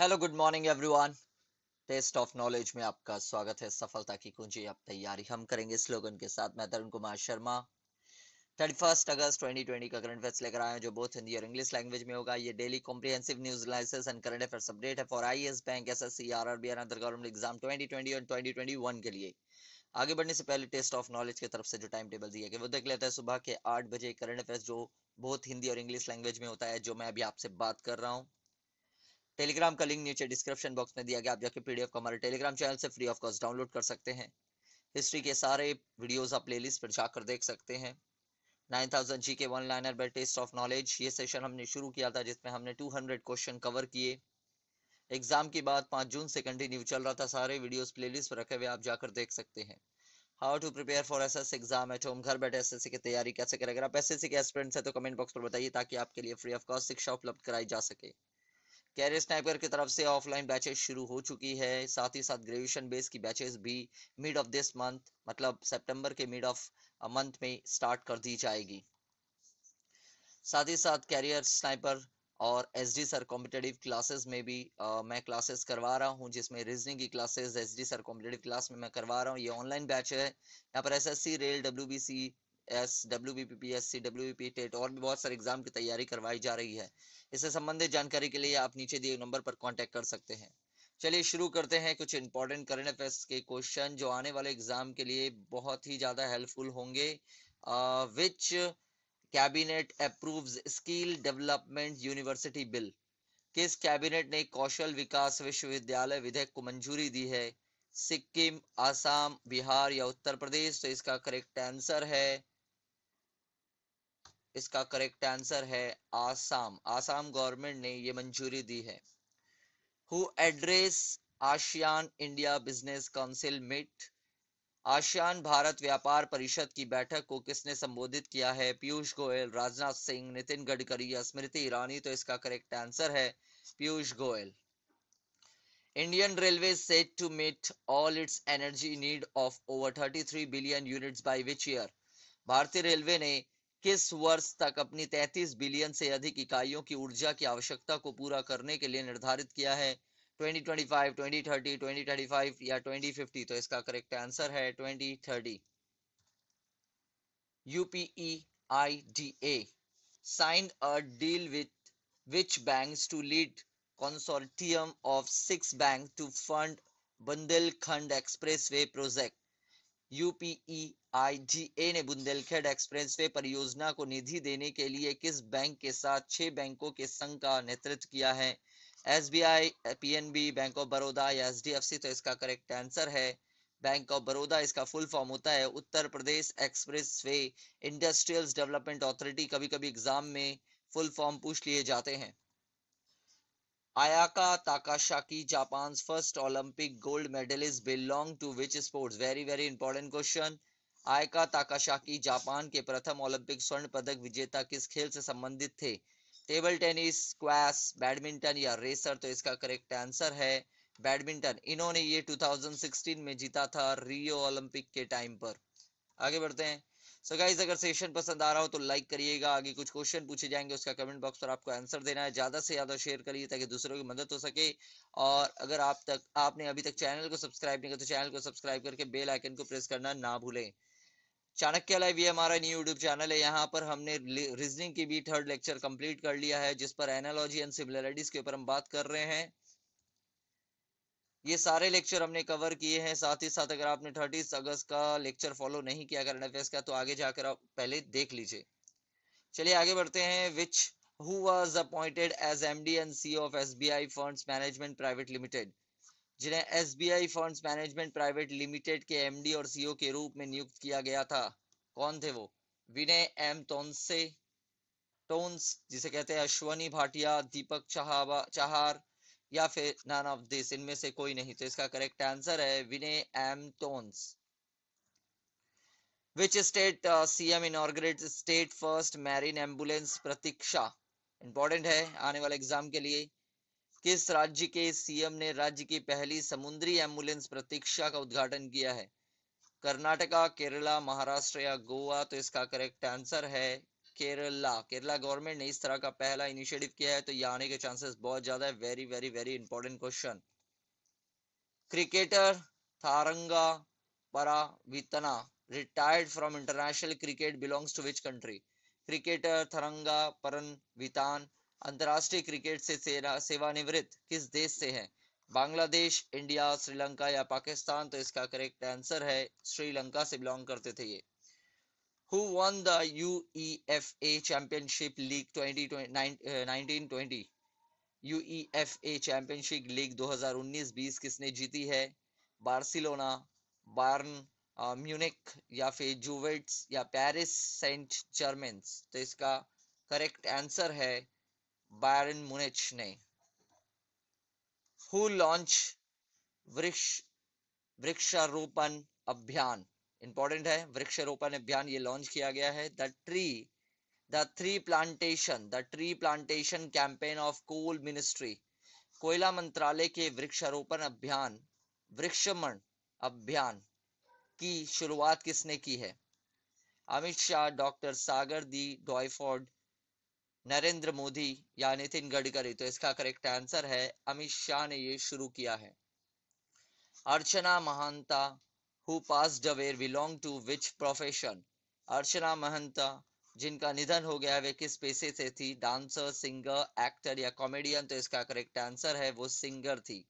Hello good morning everyone test of knowledge में आपका स्वागत है सफलता की कुंजी अब तैयारी हम करेंगे स्लोगन के साथ मैं तरुण कुमार शर्मा थर्टी फर्स्ट अगस्त ट्वेंटी ट्वेंटी का करंट अफेयर्स लेकर आए हैं जो बोथ हिंदी और इंग्लिश लैंग्वेज में होगा ये daily comprehensive news licence and current affairs update है for I S bank S S C R R B another government exam twenty twenty और ट्वेंटी ट्वेंटी वन के लिए आगे बढ़ने से पहले टेस्ट ऑफ नॉलेज की तरफ से जो टाइम टेबल दिया गया वो देख लेते हैं सुबह के आठ बजे करंट अफेयर्स जो बहुत हिंदी और इंग्लिश लैंग्वेज में होता है जो मैं अभी आपसे बात कर रहा हूँ टेलीग्राम का लिंक नीचे डिस्क्रिप्शन बॉक्स में दिया गया आप जाके पीडीएफ को हमारे टेलीग्राम चैनल से फ्री ऑफ कॉस्ट डाउनलोड कर सकते हैं हिस्ट्री के सारे वीडियोस आप प्लेलिस्ट पर जाकर देख सकते हैं 9000 के one liner by test of knowledge ये सेशन हमने शुरू किया था जिसमें हमने 200 क्वेश्चन कवर किए एग्जाम के बाद 5 जून से कंटिन्यू चल रहा था सारे वीडियोस प्लेलिस्ट पर रखे हुए आप जाकर देख सकते हैं how to prepare for S S exam at home घर बैठे एस एस सी की तैयारी कैसे करें अगर आप एस एस सी के एस्पिरेंट्स हैं तो कमेंट बॉक्स पर बताइए ताकि आपके लिए फ्री ऑफ कॉस्ट शिक्षा उपलब्ध कराई जा सके कैरियर स्नैपर की तरफ से ऑफलाइन बैचेस शुरू हो चुकी है साथ ही साथ ग्रेजुएशन बेस की बैचेस भी मिड ऑफ दिस मंथ मतलब सितंबर के मिड ऑफ मंथ में स्टार्ट कर दी जाएगी साथ ही साथ कैरियर स्नाइपर और S D sir competitive classes में भी आ, मैं क्लासेस करवा रहा हूँ जिसमें रीजनिंग की classes S D sir competitive class में मैं करवा रहा हूँ ये ऑनलाइन बैच है यहाँ पर S S C rail W B C S W B P P S C W P TET और भी बहुत सारे एग्जाम की तैयारी करवाई जा रही है इससे संबंधित जानकारी के लिए आप नीचे दिए नंबर पर कॉन्टेक्ट कर सकते हैं चलिए शुरू करते हैं कुछ इंपॉर्टेंट करंट अफेयर्स के क्वेश्चन जो आने वाले एग्जाम के लिए बहुत ही ज्यादा हेल्पफुल होंगे which cabinet approve skill development university bill किस कैबिनेट ने कौशल विकास विश्वविद्यालय विधेयक को मंजूरी दी है सिक्किम आसाम बिहार या उत्तर प्रदेश तो इसका करेक्ट आंसर है इसका करेक्ट आंसर है आसाम आसाम गवर्नमेंट ने ये मंजूरी दी है who address ASEAN India business council met ASEAN Bharat व्यापार परिषद की बैठक को किसने संबोधित किया है पीयूष गोयल राजनाथ सिंह नितिन गडकरी या स्मृति ईरानी तो इसका करेक्ट आंसर है Piyush Goyal Indian railway set to meet all its energy need of over 33 billion units by which year भारतीय रेलवे ने किस वर्ष तक अपनी 33 बिलियन से अधिक इकाइयों की ऊर्जा की आवश्यकता को पूरा करने के लिए निर्धारित किया है 2025, 2030, 2035 या 2050 तो इसका करेक्ट आंसर है 2030 UPEIDA signed a deal with which banks to lead consortium of six banks to fund Bundelkhand Expressway project यूपीईआईजीए e ने बुंदेलखंड वे परियोजना को निधि देने के लिए किस बैंक के साथ छह बैंकों के संघ का नेतृत्व किया है S SBI, PNB, bank of Baroda या सी तो इसका करेक्ट आंसर है बैंक ऑफ बड़ौदा इसका फुल फॉर्म होता है Uttar Pradesh expressway industrial development authority कभी कभी एग्जाम में फुल फॉर्म पूछ लिए जाते हैं Ayaka Takasaki, Japan's first Olympic gold medalist, belong to which sports? Very very important question Ayaka Takahashi Japan के प्रथम ओलंपिक स्वर्ण पदक विजेता किस खेल से संबंधित थे टेबल टेनिस स्क्वैश बैडमिंटन या रेसर तो इसका करेक्ट आंसर है बैडमिंटन इन्होंने ये 2016 में जीता था रियो ओलंपिक के टाइम पर आगे बढ़ते हैं सो गाइज अगर सेशन पसंद आ रहा हो तो लाइक करिएगा आगे कुछ क्वेश्चन पूछे जाएंगे उसका कमेंट बॉक्स पर आपको आंसर देना है ज़्यादा से ज़्यादा शेयर करिए ताकि दूसरों की मदद हो सके और अगर आप तक आपने अभी तक चैनल को सब्सक्राइब नहीं किया तो चैनल को सब्सक्राइब करके बेल आइकन को प्रेस करना ना भूलें चाणक्य लाइव ये हमारा न्यू यूट्यूब चैनल है यहाँ पर हमने रीजनिंग की भी थर्ड लेक्चर कंप्लीट कर लिया है जिस पर एनालॉजी एंड सिमिलरिटीज के ऊपर हम बात कर रहे हैं ये सारे लेक्चर हमने कवर किए हैं साथ ही साथ अगर आपने थर्टी अगस्त का लेक्चर फॉलो नहीं किया करंट अफेयर्स का तो आगे जाकर आप पहले देख लीजिए चलिए आगे बढ़ते हैं which who was appointed as M D N C of S B I fund management private limited जिन्हें S B I fund management private limited के एमडी और सीईओ के रूप में नियुक्त किया गया था कौन थे वो विनय एम तोनसे टोन्स जिसे कहते हैं अश्वनी भाटिया दीपक चाहबा चाहार या फिर नन ऑफ दिस इनमें से कोई नहीं तो इसका करेक्ट आंसर है Vinay M Tonse which state CM cm inaugurates state first marine प्रतीक्षा इंपॉर्टेंट है आने वाले एग्जाम के लिए किस राज्य के सीएम ने राज्य की पहली समुद्री एम्बुलेंस प्रतीक्षा का उद्घाटन किया है कर्नाटका केरला महाराष्ट्र या गोवा तो इसका करेक्ट आंसर है केरला केरला गवर्नमेंट ने इस तरह का पहला इनिशिएटिव किया है तो ये आने के चांसेस बहुत ज्यादा है very very very important question cricketer Tharanga Paranavitana retired from international cricket belongs to which country cricketer Tharanga Paranavitana अंतर्राष्ट्रीय क्रिकेट से सेवानिवृत्त किस देश से है बांग्लादेश इंडिया श्रीलंका या पाकिस्तान तो इसका करेक्ट आंसर है श्रीलंका से बिलोंग करते थे ये who won the UEFA Championship League 2019 1920 UEFA Championship League 2019-20 किसने जीती है बार्सिलोना बार्न म्यूनिक या फिर जूवेट्स या पेरिस सेंट जर्मेंस तो इसका करेक्ट आंसर है बायरन मुनिच ने हु लॉन्च वृक्ष वृक्षारोपण अभियान इंपॉर्टेंट है वृक्षारोपण अभियान ये लॉन्च किया गया है the tree the three plantation the tree plantation campaign of coal ministry कोयला मंत्रालय के वृक्षारोपण अभियान वृक्षमण अभियान की शुरुआत किसने की है अमित शाह डॉक्टर सागर दी डॉयफोर्ड नरेंद्र मोदी या नितिन गडकरी तो इसका करेक्ट आंसर है अमित शाह ने ये शुरू किया है अर्चना महानता who passed away belong to which profession? अर्चना महंता जिनका निधन हो गया वे किस पेशे से थी डांसर सिंगर एक्टर या कॉमेडियन तो इसका करेक्ट आंसर है वो सिंगर थी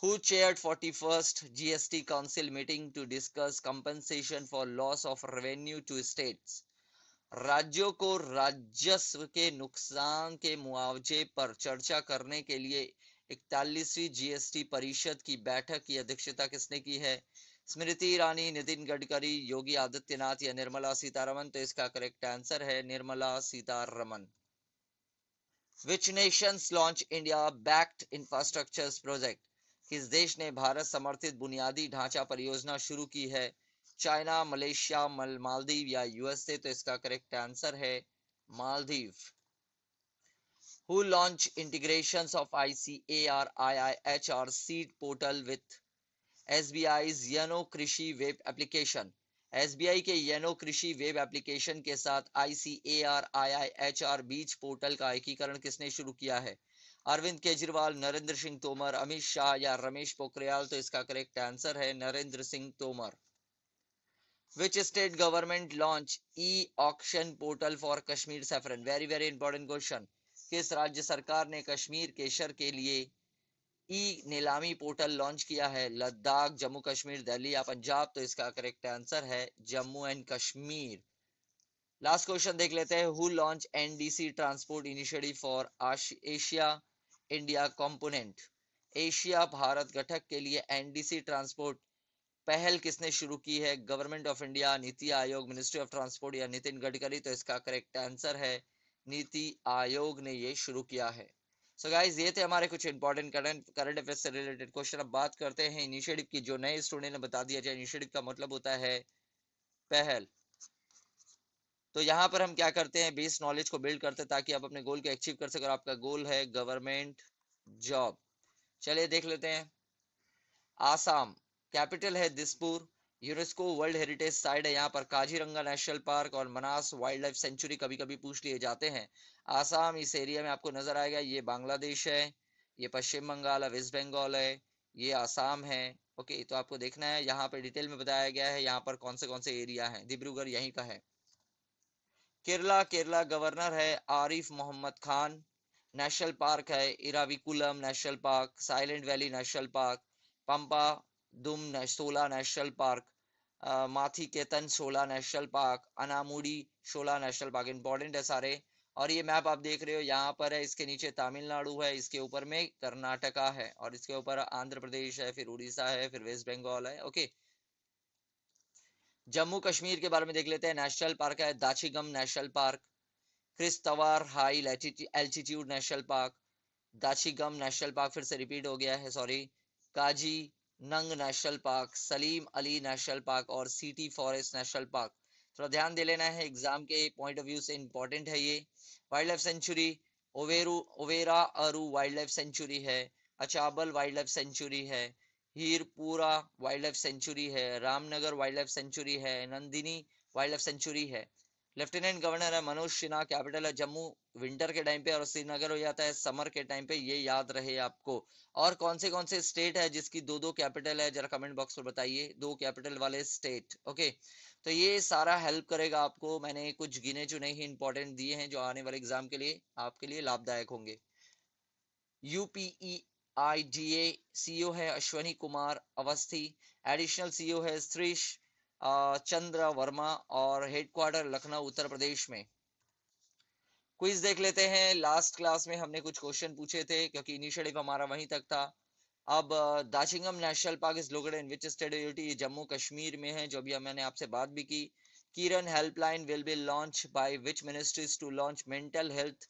Who chaired 41st GST Council meeting to discuss compensation for loss of revenue to states? राज्यों को राजस्व के नुकसान के मुआवजे पर चर्चा करने के लिए इकतालीसवीं जीएसटी परिषद की बैठक की अध्यक्षता किसने की है स्मृति ईरानी नितिन गडकरी योगी आदित्यनाथ या निर्मला सीतारमन तो इसका करेक्ट आंसर है Nirmala Sitharaman which nation launch India backed infrastructure project किस देश ने भारत समर्थित बुनियादी ढांचा परियोजना शुरू की है चाइना मलेशिया मल मालदीव या यूएसए तो इसका करेक्ट आंसर है Maldives who launch integrations of ICAR, IIHR seed portal with SBI's Yano Krishi web application. SBI के यनो कृषि वेब एप्लीकेशन के साथ ICAR, IIHR बीज पोर्टल का एकीकरण किसने शुरू किया है अरविंद केजरीवाल नरेंद्र सिंह तोमर अमित शाह या रमेश पोखरियाल तो इसका करेक्ट आंसर है Narendra Singh Tomar which state government launch e auction portal for kashmir saffron very very important question किस राज्य सरकार ने कश्मीर के शर के लिए ई नीलामी पोर्टल लॉन्च किया है लद्दाख जम्मू कश्मीर दिल्ली या पंजाब तो इसका करेक्ट आंसर है Jammu and Kashmir last question देख लेते हैं who launch NDC transport initiative for Asia India component Asia Bharat घटक के लिए एनडीसी ट्रांसपोर्ट पहल किसने शुरू की है गवर्नमेंट ऑफ इंडिया नीति आयोग मिनिस्ट्री ऑफ ट्रांसपोर्ट या नितिन गडकरी तो इसका करेक्ट आंसर है नीति आयोग ने ये शुरू किया है सो so गाइज ये थे हमारे कुछ इंपॉर्टेंट करंट करंट अफेयर से रिलेटेड क्वेश्चन अब बात करते हैं इनिशिएटिव की जो नए स्टूडेंट ने बता दिया जाए इनिशिएटिव का मतलब होता है पहल तो यहाँ पर हम क्या करते हैं बेस नॉलेज को बिल्ड करते हैं ताकि आप अपने गोल को अचीव कर सकें आपका गोल है गवर्नमेंट जॉब चलिए देख लेते हैं आसाम कैपिटल है Dispur UNESCO world heritage site है यहाँ पर काजीरंगा नेशनल पार्क और मनास वाइल्ड लाइफ सेंचुरी कभी कभी पूछ लिए जाते हैं आसाम इस एरिया में आपको नजर आएगा ये बांग्लादेश है ये पश्चिम बंगाल है वेस्ट बंगाल है ये आसाम है ओके तो आपको देखना है यहाँ पर डिटेल में बताया गया है यहाँ पर कौन से कौन से एरिया है डिब्रूगढ़ यहीं का है केरला केरला गवर्नर है आरिफ मोहम्मद खान नेशनल पार्क है Eravikulam national park silent valley national park Pampadum Shola national park Mathikettan Shola national park Anamudi Shola national park important है सारे और ये मैप आप देख रहे हो यहाँ पर है इसके नीचे तमिलनाडु है इसके ऊपर में कर्नाटका है और इसके ऊपर आंध्र प्रदेश है फिर उड़ीसा है फिर वेस्ट बंगाल है ओके जम्मू कश्मीर के बारे में देख लेते हैं नेशनल पार्क है Dachigam national park Kishtwar high altitude national park Dachigam national park फिर से रिपीट हो गया है sorry Kazinag national park Salim Ali national park और सिटी फॉरेस्ट नेशनल पार्क थोड़ा ध्यान दे लेना है एग्जाम के पॉइंट ऑफ व्यू से इंपॉर्टेंट है ये wildlife sanctuary Overa Overa Aru wildlife sanctuary है अचाबल वाइल्ड लाइफ सेंचुरी है हीरपुरा वाइल्ड लाइफ सेंचुरी है रामनगर वाइल्ड लाइफ सेंचुरी है नंदिनी वाइल्ड लाइफ सेंचुरी है लेफ्टिनेंट गवर्नर है मनोज सिन्हा कैपिटल है जम्मू विंटर के टाइम पे और श्रीनगर हो जाता है समर के टाइम पे ये याद रहे आपको और कौन से कौन से स्टेट है जिसकी दो दो कैपिटल है जरा कमेंट बॉक्स पर बताइए दो कैपिटल वाले स्टेट ओके तो ये सारा हेल्प करेगा आपको मैंने कुछ गिने चुने ही इंपॉर्टेंट दिए हैं जो आने वाले एग्जाम के लिए आपके लिए लाभदायक होंगे यूपीई आई डी ए सीओ है Ashwani Kumar Awasthi additional CO e है श्रीश चंद्र वर्मा और हेडक्वार्टर लखनऊ उत्तर प्रदेश में क्विज देख लेते हैं लास्ट क्लास में हमने कुछ क्वेश्चन पूछे थे क्योंकि इनिशिएटिव हमारा वहीं तक था अब Dachigam national park is located in which state Jammu Kashmir में है जो भी मैंने आपसे बात भी की Kiran helpline will be launch by which ministries to launch mental health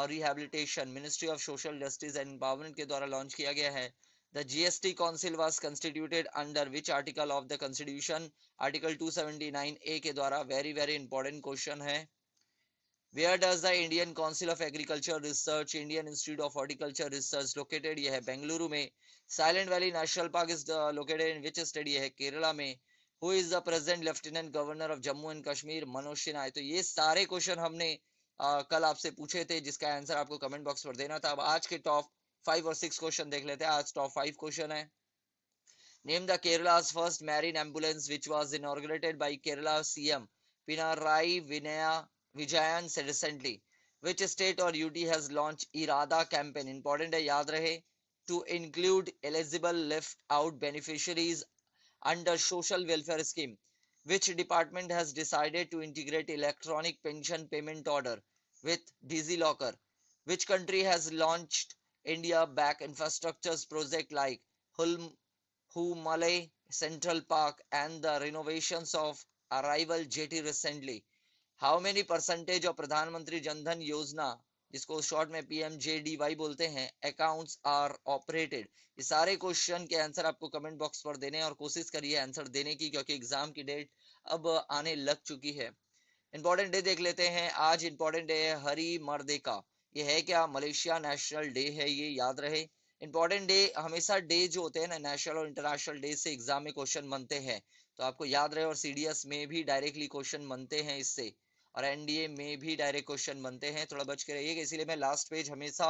और rehabilitation ministry of social justice and empowerment के द्वारा लॉन्च किया गया है The GST Council was constituted under which article of the Constitution? Article 279 a ke dwara very very important question hai Where does the Indian Council of Agriculture Research, Indian Institute of Horticulture Research located? ye hai bengaluru mein Silent Valley National Park is the, located in which state? ye hai kerala mein Who is the present Lieutenant Governor of Jammu and Kashmir? Manoj Sinha तो ये सारे question हमने आ, कल आपसे puche the jiska answer aapko comment box par dena tha ab aaj ke top five और six question देख लेते हैं आज टॉप फाइव क्वेश्चन है name the Kerala's first marine ambulance which was inaugurated by Kerala CM Pinarayi Vinaya Vijayan से रिसेंटली विच स्टेट और UT has launch Irada campaign important है याद रहे to include eligible left out beneficiaries under social welfare scheme which department has decided to integrate electronic pension payment order with DigiLocker which country has launched India back infrastructures project like Hulm, Humalay Central Park and the renovations of arrival jetty recently. How many percentage of Pradhan Mantri Jan Dhan Yojana जिसको short में PMJDY बोलते हैं accounts are operated ये सारे question के answer आपको comment box पर देने और कोशिश करिए आंसर देने की क्योंकि एग्जाम की डेट अब आने लग चुकी है इंपॉर्टेंट डे दे देख लेते हैं आज इंपॉर्टेंट डे है हरी मर्दे का ये है क्या मलेशिया नेशनल डे है ये याद रहे इंपॉर्टेंट डे हमेशा डे जो होते हैं ना नेशनल और इंटरनेशनल डे से एग्जाम में क्वेश्चन बनते हैं तो आपको याद रहे और सीडीएस में भी डायरेक्टली क्वेश्चन बनते हैं इससे और एनडीए में भी डायरेक्ट क्वेश्चन बनते हैं थोड़ा बच के रहिएगा इसीलिए मैं लास्ट पेज हमेशा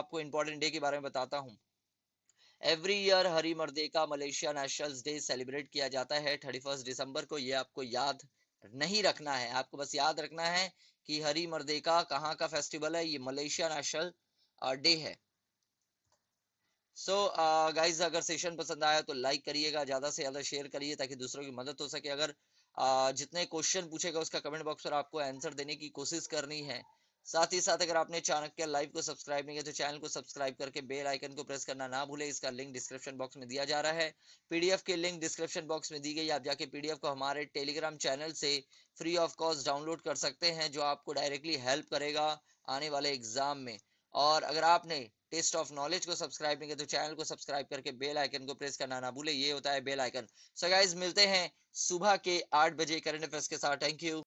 आपको इंपॉर्टेंट डे के बारे में बताता हूँ एवरी ईयर हरी मर्दे का मलेशिया नेशनल डे सेलिब्रेट किया जाता है थर्टी फर्स्ट दिसंबर को ये आपको याद नहीं रखना है आपको बस याद रखना है कि हरी मर्देका कहाँ का फेस्टिवल है ये मलेशिया नेशनल डे है सो so, गाइज uh, अगर सेशन पसंद आया तो लाइक करिएगा ज्यादा से ज्यादा शेयर करिए ताकि दूसरों की मदद हो सके अगर uh, जितने क्वेश्चन पूछेगा उसका कमेंट बॉक्स पर आपको आंसर देने की कोशिश करनी है साथ ही साथ अगर आपने चाणक्य लाइव को सब्सक्राइब नहीं किया तो चैनल को सब्सक्राइब करके बेल आइकन को प्रेस करना ना भूले इसका लिंक डिस्क्रिप्शन बॉक्स में दिया जा रहा है पीडीएफ के लिंक डिस्क्रिप्शन बॉक्स में दी गई आप जाके पीडीएफ को हमारे टेलीग्राम चैनल से फ्री ऑफ कॉस्ट डाउनलोड कर सकते हैं जो आपको डायरेक्टली हेल्प करेगा आने वाले एग्जाम में और अगर आपने टेस्ट ऑफ नॉलेज को सब्सक्राइब नहीं किया तो चैनल को सब्सक्राइब करके बेल आइकन को प्रेस करना ना भूले ये होता है बेल आइकन सो गाइज मिलते हैं सुबह के आठ बजे करंट अफेयर्स के साथ थैंक यू